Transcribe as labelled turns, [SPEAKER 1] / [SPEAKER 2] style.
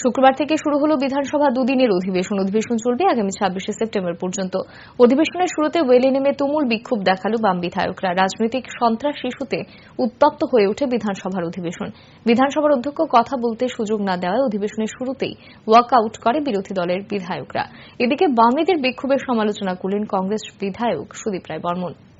[SPEAKER 1] শুক্রবার থেকে শুরু হলো বিধানসভা দুদিনের অধিবেশন অধিবেশন চলবে আগামী ছাব্বিশে সেপ্টেম্বর পর্যন্ত অধিবেশনের শুরুতে ওয়েলে নেমে তুমুল বিক্ষোভ দেখালো বাম বিধায়করা রাজনৈতিক সন্ত্রাস শিশুতে উত্তপ্ত হয়ে ওঠে বিধানসভার অধিবেশন বিধানসভার অধ্যক্ষ কথা বলতে সুযোগ না দেওয়ায় অধিবেশনের শুরুতেই ওয়াক আউট করে বিরোধী দলের বিধায়করা এদিকে বামেদের বিক্ষোভের সমালোচনা করলেন কংগ্রেস বিধায়ক সুদীপ রায় বর্মন